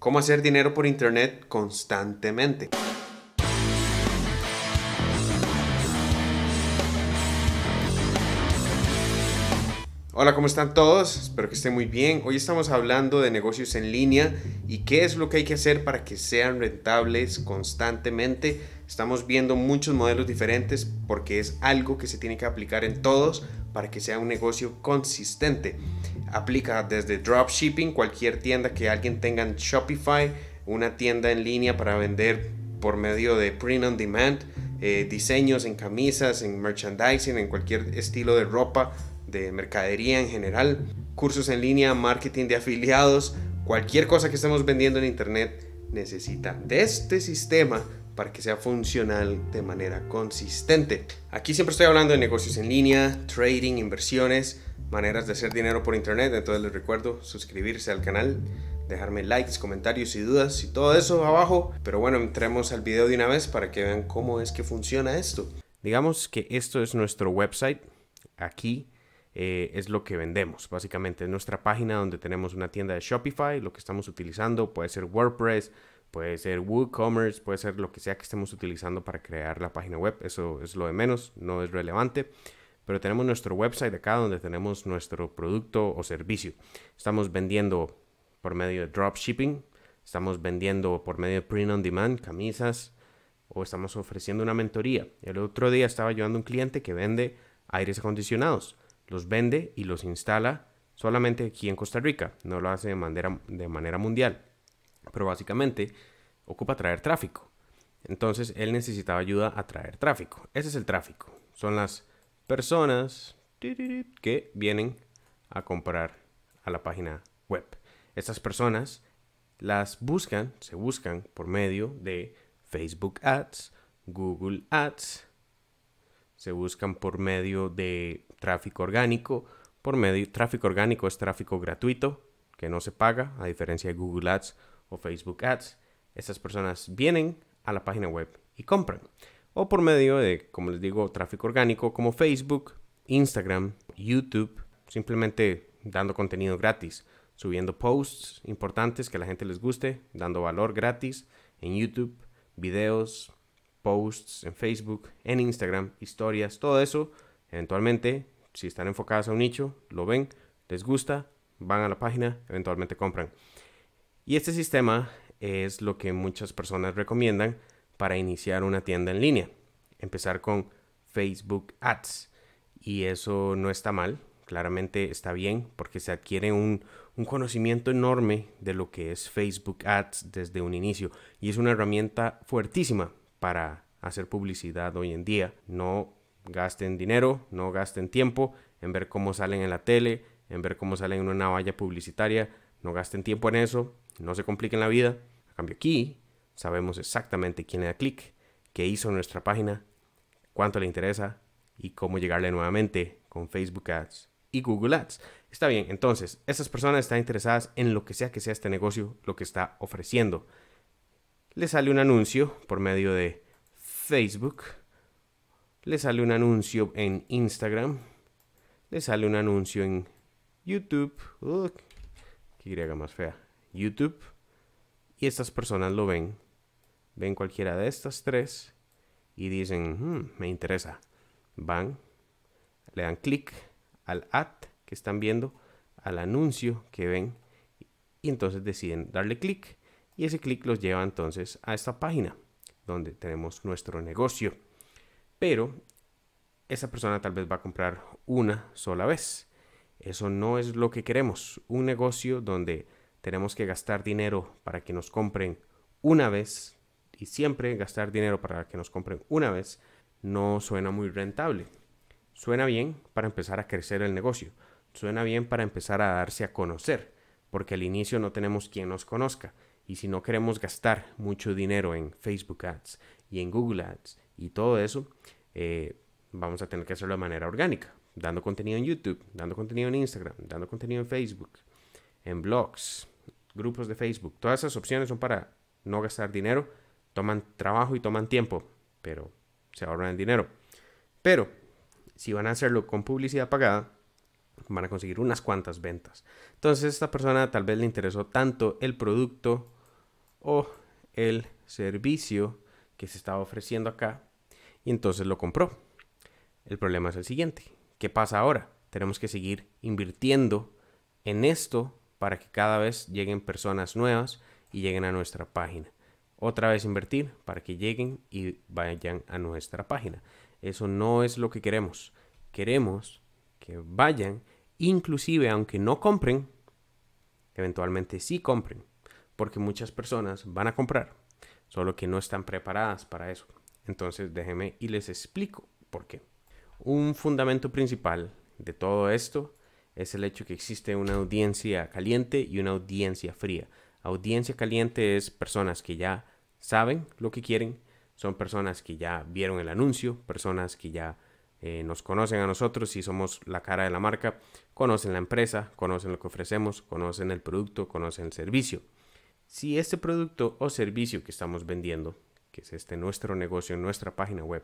cómo hacer dinero por internet constantemente. Hola, ¿cómo están todos? Espero que estén muy bien. Hoy estamos hablando de negocios en línea y qué es lo que hay que hacer para que sean rentables constantemente. Estamos viendo muchos modelos diferentes porque es algo que se tiene que aplicar en todos para que sea un negocio consistente. Aplica desde dropshipping, cualquier tienda que alguien tenga en Shopify, una tienda en línea para vender por medio de print on demand, eh, diseños en camisas, en merchandising, en cualquier estilo de ropa, de mercadería en general, cursos en línea, marketing de afiliados, cualquier cosa que estemos vendiendo en internet necesita de este sistema para que sea funcional de manera consistente. Aquí siempre estoy hablando de negocios en línea, trading, inversiones, maneras de hacer dinero por internet. Entonces les recuerdo suscribirse al canal, dejarme likes, comentarios y dudas y todo eso abajo. Pero bueno, entremos al video de una vez para que vean cómo es que funciona esto. Digamos que esto es nuestro website. Aquí eh, es lo que vendemos. Básicamente nuestra página donde tenemos una tienda de Shopify, lo que estamos utilizando, puede ser WordPress, puede ser WooCommerce, puede ser lo que sea que estemos utilizando para crear la página web, eso es lo de menos, no es relevante. Pero tenemos nuestro website acá donde tenemos nuestro producto o servicio. Estamos vendiendo por medio de dropshipping, estamos vendiendo por medio de print on demand, camisas, o estamos ofreciendo una mentoría. El otro día estaba ayudando a un cliente que vende aires acondicionados. Los vende y los instala solamente aquí en Costa Rica, no lo hace de manera, de manera mundial pero básicamente ocupa traer tráfico. Entonces él necesitaba ayuda a traer tráfico. Ese es el tráfico. Son las personas que vienen a comprar a la página web. Estas personas las buscan, se buscan por medio de Facebook Ads, Google Ads, se buscan por medio de tráfico orgánico, por medio tráfico orgánico es tráfico gratuito que no se paga, a diferencia de Google Ads o Facebook Ads. esas personas vienen a la página web y compran. O por medio de, como les digo, tráfico orgánico como Facebook, Instagram, YouTube, simplemente dando contenido gratis, subiendo posts importantes que a la gente les guste, dando valor gratis en YouTube, videos, posts en Facebook, en Instagram, historias, todo eso. Eventualmente, si están enfocadas a un nicho, lo ven, les gusta, van a la página, eventualmente compran. Y este sistema es lo que muchas personas recomiendan para iniciar una tienda en línea. Empezar con Facebook Ads. Y eso no está mal, claramente está bien porque se adquiere un, conocimiento enorme de lo que es Facebook Ads desde un inicio y es una herramienta fuertísima para hacer publicidad hoy en día. No gasten dinero, no gasten tiempo en ver cómo salen en la tele, en ver cómo salen en una valla publicitaria, no gasten tiempo en eso, no se compliquen la vida. A cambio aquí sabemos exactamente quién le da clic, qué hizo en nuestra página, cuánto le interesa y cómo llegarle nuevamente con Facebook Ads y Google Ads. Está bien, entonces, esas personas están interesadas en lo que sea que sea este negocio, lo que está ofreciendo. Le sale un anuncio por medio de Facebook, le sale un anuncio en Instagram, le sale un anuncio en YouTube. qué griega más fea. YouTube y estas personas lo ven, ven cualquiera de estas tres y dicen, hmm, me interesa. Van, le dan clic al ad que están viendo, al anuncio que ven y entonces deciden darle clic y ese clic los lleva entonces a esta página donde tenemos nuestro negocio. Pero esa persona tal vez va a comprar una sola vez. Eso no es lo que queremos. Un negocio donde tenemos que gastar dinero para que nos compren una vez y siempre gastar dinero para que nos compren una vez no suena muy rentable. Suena bien para empezar a crecer el negocio, suena bien para empezar a darse a conocer, porque al inicio no tenemos quien nos conozca y si no queremos gastar mucho dinero en Facebook Ads y en Google Ads y todo eso, eh, vamos a tener que hacerlo de manera orgánica, dando contenido en YouTube, dando contenido en Instagram, dando contenido en Facebook, en blogs, grupos de Facebook. Todas esas opciones son para no gastar dinero, toman trabajo y toman tiempo, pero se ahorran el dinero. Pero si van a hacerlo con publicidad pagada, van a conseguir unas cuantas ventas. Entonces esta persona tal vez le interesó tanto el producto o el servicio que se estaba ofreciendo acá y entonces lo compró. El problema es el siguiente. ¿Qué pasa ahora? Tenemos que seguir invirtiendo en esto para que cada vez lleguen personas nuevas y lleguen a nuestra página. Otra vez invertir para que lleguen y vayan a nuestra página. Eso no es lo que queremos. Queremos que vayan, inclusive aunque no compren, eventualmente sí compren, porque muchas personas van a comprar, solo que no están preparadas para eso. Entonces déjenme y les explico por qué. Un fundamento principal de todo esto es el hecho que existe una audiencia caliente y una audiencia fría. Audiencia caliente es personas que ya saben lo que quieren, son personas que ya vieron el anuncio, personas que ya eh, nos conocen a nosotros y somos la cara de la marca, conocen la empresa, conocen lo que ofrecemos, conocen el producto, conocen el servicio. Si este producto o servicio que estamos vendiendo, que es este nuestro negocio en nuestra página web,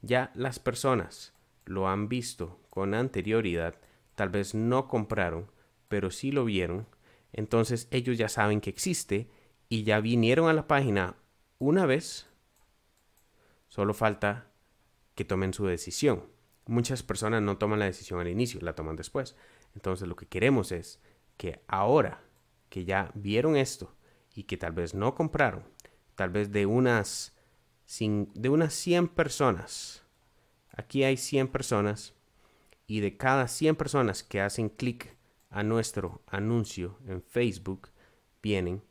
ya las personas lo han visto con anterioridad, tal vez no compraron, pero sí lo vieron, entonces ellos ya saben que existe y ya vinieron a la página una vez, solo falta que tomen su decisión. Muchas personas no toman la decisión al inicio, la toman después. Entonces lo que queremos es que ahora que ya vieron esto y que tal vez no compraron, tal vez de unas, de unas 100 personas, aquí hay 100 personas, y de cada 100 personas que hacen clic a nuestro anuncio en Facebook, vienen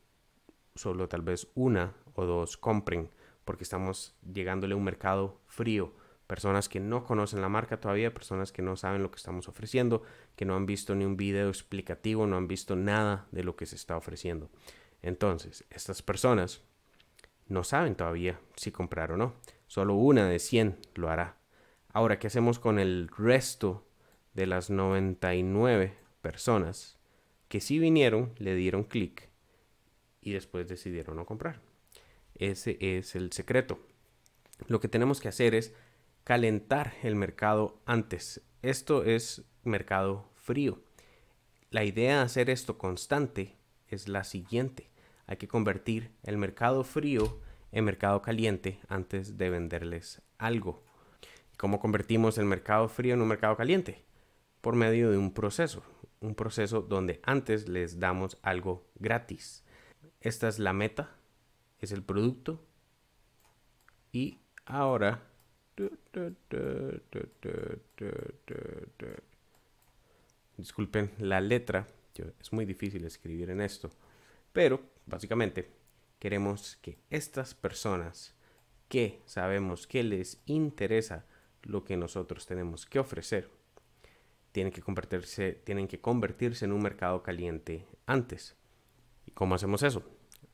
solo tal vez una o dos compren, porque estamos llegándole a un mercado frío. Personas que no conocen la marca todavía, personas que no saben lo que estamos ofreciendo, que no han visto ni un video explicativo, no han visto nada de lo que se está ofreciendo. Entonces, estas personas no saben todavía si comprar o no. Solo una de 100 lo hará. Ahora, ¿qué hacemos con el resto de las 99 personas que sí vinieron, le dieron clic y después decidieron no comprar? Ese es el secreto. Lo que tenemos que hacer es calentar el mercado antes. Esto es mercado frío. La idea de hacer esto constante es la siguiente. Hay que convertir el mercado frío en mercado caliente antes de venderles algo cómo convertimos el mercado frío en un mercado caliente? Por medio de un proceso, un proceso donde antes les damos algo gratis. Esta es la meta, es el producto. Y ahora... Disculpen la letra, es muy difícil escribir en esto. Pero, básicamente, queremos que estas personas que sabemos que les interesa lo que nosotros tenemos que ofrecer. Tienen que convertirse, tienen que convertirse en un mercado caliente antes. ¿Y cómo hacemos eso?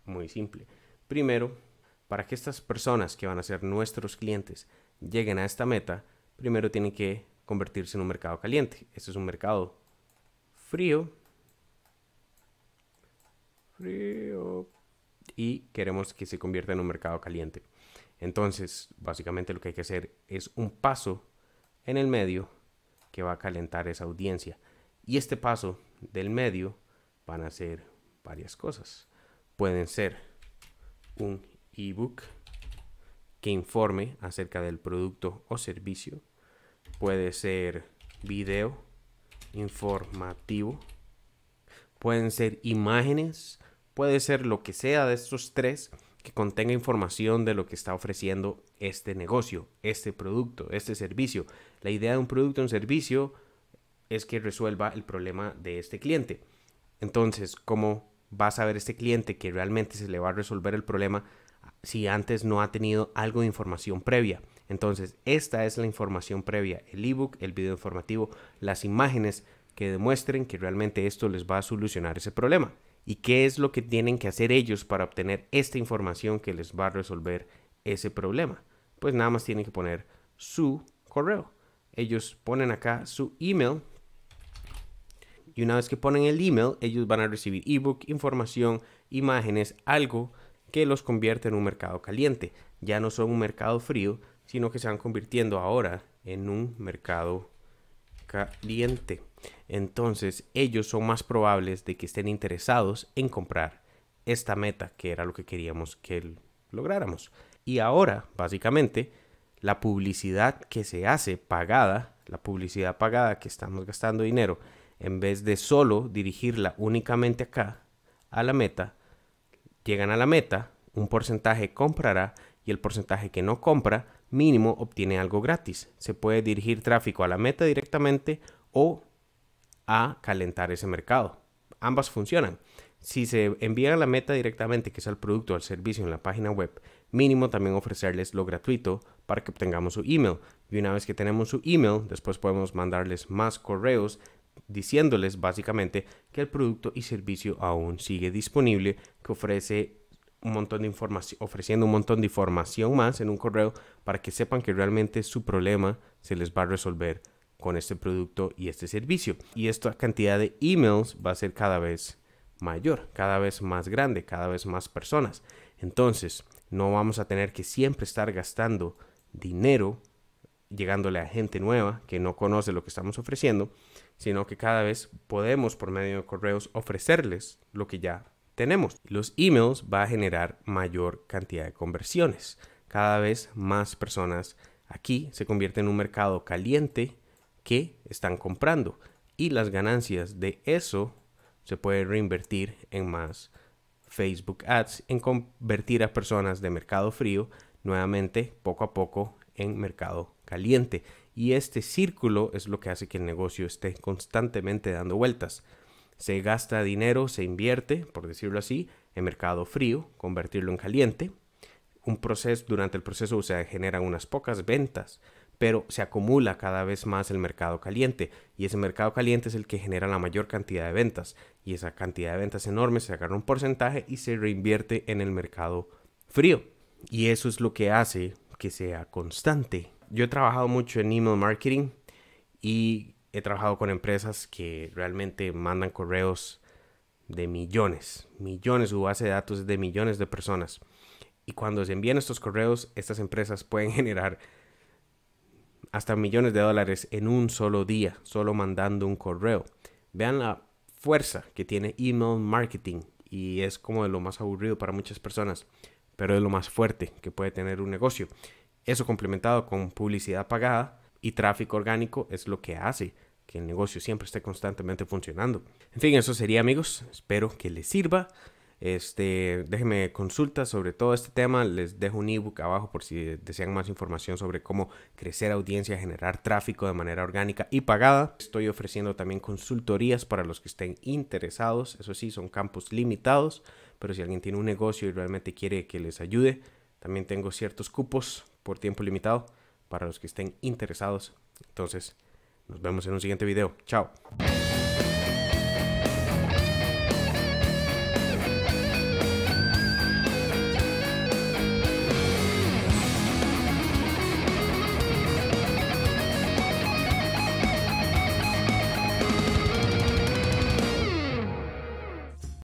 Muy simple. Primero, para que estas personas que van a ser nuestros clientes lleguen a esta meta, primero tienen que convertirse en un mercado caliente. Este es un mercado frío. Frío. Y queremos que se convierta en un mercado caliente. Entonces, básicamente lo que hay que hacer es un paso en el medio que va a calentar esa audiencia. Y este paso del medio van a ser varias cosas. Pueden ser un ebook que informe acerca del producto o servicio. Puede ser video informativo. Pueden ser imágenes. Puede ser lo que sea de estos tres que contenga información de lo que está ofreciendo este negocio, este producto, este servicio. La idea de un producto o un servicio es que resuelva el problema de este cliente. Entonces, ¿cómo va a saber este cliente que realmente se le va a resolver el problema si antes no ha tenido algo de información previa? Entonces, esta es la información previa, el ebook, el video informativo, las imágenes que demuestren que realmente esto les va a solucionar ese problema y qué es lo que tienen que hacer ellos para obtener esta información que les va a resolver ese problema. Pues nada más tienen que poner su correo. Ellos ponen acá su email y una vez que ponen el email, ellos van a recibir ebook, información, imágenes, algo que los convierte en un mercado caliente. Ya no son un mercado frío, sino que se van convirtiendo ahora en un mercado caliente entonces ellos son más probables de que estén interesados en comprar esta meta que era lo que queríamos que lográramos. Y ahora, básicamente, la publicidad que se hace pagada, la publicidad pagada que estamos gastando dinero, en vez de solo dirigirla únicamente acá, a la meta, llegan a la meta, un porcentaje comprará y el porcentaje que no compra mínimo obtiene algo gratis. Se puede dirigir tráfico a la meta directamente o a calentar ese mercado. Ambas funcionan. Si se envía la meta directamente, que es el producto o al servicio en la página web, mínimo también ofrecerles lo gratuito para que obtengamos su email. Y una vez que tenemos su email, después podemos mandarles más correos diciéndoles básicamente que el producto y servicio aún sigue disponible, que ofrece un montón de información, ofreciendo un montón de información más en un correo para que sepan que realmente su problema se les va a resolver con este producto y este servicio. Y esta cantidad de emails va a ser cada vez mayor, cada vez más grande, cada vez más personas. Entonces, no vamos a tener que siempre estar gastando dinero llegándole a gente nueva que no conoce lo que estamos ofreciendo, sino que cada vez podemos por medio de correos ofrecerles lo que ya tenemos. Los emails va a generar mayor cantidad de conversiones. Cada vez más personas aquí se convierte en un mercado caliente que están comprando y las ganancias de eso se puede reinvertir en más Facebook Ads, en convertir a personas de mercado frío nuevamente poco a poco en mercado caliente. Y este círculo es lo que hace que el negocio esté constantemente dando vueltas. Se gasta dinero, se invierte, por decirlo así, en mercado frío, convertirlo en caliente. Un proceso, durante el proceso se generan unas pocas ventas, pero se acumula cada vez más el mercado caliente y ese mercado caliente es el que genera la mayor cantidad de ventas y esa cantidad de ventas enormes se agarra un porcentaje y se reinvierte en el mercado frío y eso es lo que hace que sea constante. Yo he trabajado mucho en email marketing y he trabajado con empresas que realmente mandan correos de millones, millones, su base de datos de millones de personas. Y cuando se envían estos correos, estas empresas pueden generar hasta millones de dólares en un solo día, solo mandando un correo. Vean la fuerza que tiene email marketing y es como de lo más aburrido para muchas personas, pero es lo más fuerte que puede tener un negocio. Eso complementado con publicidad pagada y tráfico orgánico es lo que hace que el negocio siempre esté constantemente funcionando. En fin, eso sería amigos, espero que les sirva. Este, déjenme consultas sobre todo este tema. Les dejo un ebook abajo por si desean más información sobre cómo crecer audiencia, generar tráfico de manera orgánica y pagada. Estoy ofreciendo también consultorías para los que estén interesados. Eso sí, son campos limitados, pero si alguien tiene un negocio y realmente quiere que les ayude, también tengo ciertos cupos por tiempo limitado para los que estén interesados. Entonces, nos vemos en un siguiente video. Chao.